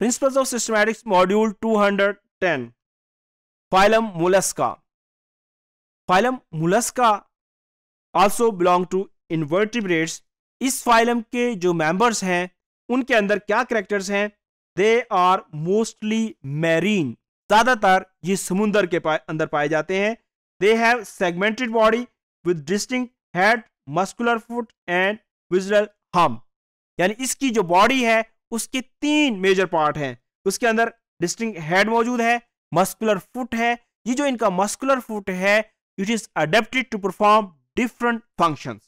principles of systematics module 210 phylum mollusca phylum mollusca also belong to invertebrates इस phylum के जो members हैं उनके अंदर क्या करेक्टर्स हैं दे आर मोस्टली मैरीन ज्यादातर ये समुंदर के पा, अंदर पाए जाते हैं they have segmented body with distinct head muscular foot and visceral hump यानी इसकी जो बॉडी है उसके तीन मेजर पार्ट हैं उसके अंदर डिस्टिंग हेड मौजूद है मस्कुलर फुट है ये जो इनका मस्कुलर फुट है it is adapted to perform different function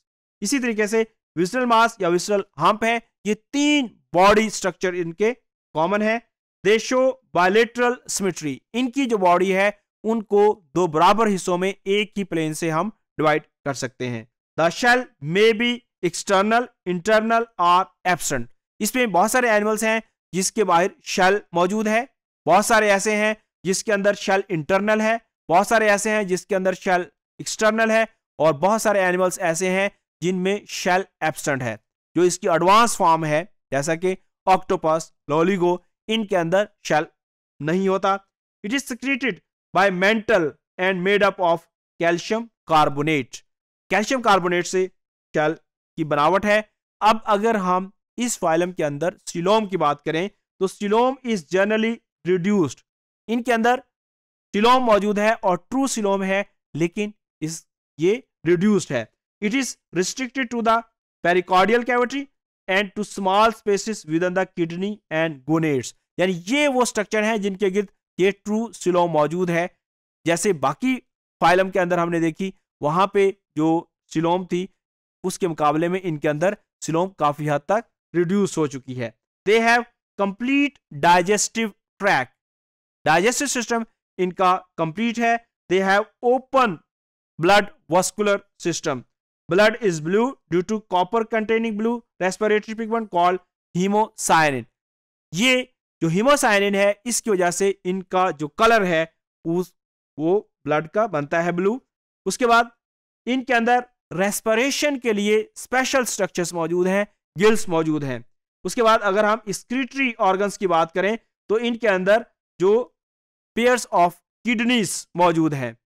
इसी तरीके से विस्टल मास या विस्टल हम्प है ये तीन बॉडी स्ट्रक्चर इनके कॉमन है देशो बायोलेट्रल सिमेट्री इनकी जो बॉडी है उनको दो बराबर हिस्सों में एक ही प्लेन से हम डिवाइड कर सकते हैं the shell may be external internal और एब्सेंट इसमें बहुत सारे एनिमल्स हैं जिसके बाहर शेल मौजूद है बहुत सारे ऐसे हैं जिसके अंदर शेल इंटरनल है बहुत सारे ऐसे हैं जिसके अंदर शेल एक्सटर्नल है और बहुत सारे एनिमल्स ऐसे हैं जिनमें शेल एबसेंट है जो इसकी एडवांस फॉर्म है जैसा कि ऑक्टोपस लोलीगो इनके अंदर शेल नहीं होता it is secreted by mantle and made up of calcium carbonate calcium carbonate से शेल की बनावट है अब अगर हम इस फाइलम के अंदर सिलोम की बात करें तो सिलोम इज जनरली रिड्यूस्ड इनके अंदर सिलोम मौजूद है और ट्रू सिलोम है लेकिन इस ये रिड्यूस्ड है it is restricted to the pericardial cavity and to small spaces within the kidney and gonads यानी ये वो स्ट्रक्चर है जिनके गिर्द ये ट्रू सिलोम मौजूद है जैसे बाकी फाइलम के अंदर हमने देखी वहां पे जो सिलोम थी उसके मुकाबले में इनके अंदर सिलोम काफ़ी हद तक रिड्यूस हो चुकी है they have complete digestive tract digestive system इनका कंप्लीट है they have open blood vascular system blood is blue due to copper containing blue respiratory pigment call haemocyanin ये जो हीमोसाइनिन है इसकी वजह से इनका जो कलर है उस वो ब्लड का बनता है ब्लू उसके बाद इनके अंदर रेस्परेशन के लिए स्पेशल स्ट्रक्चर्स मौजूद हैं गिल्स मौजूद हैं उसके बाद अगर हम स्क्रीटरी ऑर्गन्स की बात करें तो इनके अंदर जो पेयर्स ऑफ किडनीज मौजूद हैं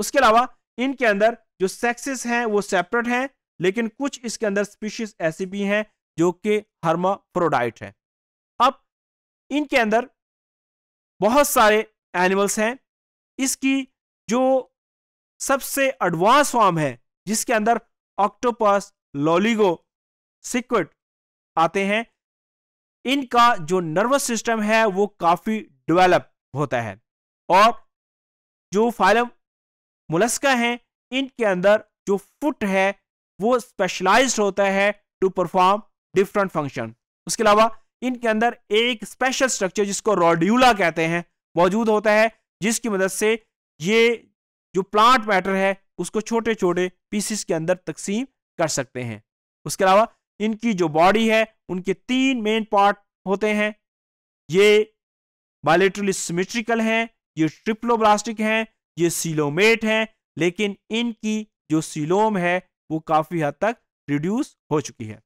उसके अलावा इनके अंदर जो सेक्सेस हैं वो सेपरेट हैं लेकिन कुछ इसके अंदर स्पीशीज ऐसी भी हैं जो कि हर्माफ्रोडाइट है अब इनके अंदर बहुत सारे एनिमल्स हैं इसकी जो सबसे एडवांस फॉर्म है जिसके अंदर ऑक्टोपस लॉलीगो सिक्वेट आते हैं इनका जो नर्वस सिस्टम है वो काफी डेवलप होता है और जो फाइलम मुलस्का हैं इनके अंदर जो फुट है वो स्पेशलाइज्ड होता है टू परफॉर्म डिफरेंट फंक्शन उसके अलावा इनके अंदर एक स्पेशल स्ट्रक्चर जिसको रोड्यूला कहते हैं मौजूद होता है जिसकी मदद से ये जो प्लांट मैटर है उसको छोटे छोटे पीसीस के अंदर तकसीम कर सकते हैं उसके अलावा इनकी जो बॉडी है उनके तीन मेन पार्ट होते हैं ये बायोलेट्रली सिमेट्रिकल हैं ये ट्रिप्लोब्लास्टिक हैं ये सीलोमेट हैं लेकिन इनकी जो सीलोम है वो काफ़ी हद तक रिड्यूस हो चुकी है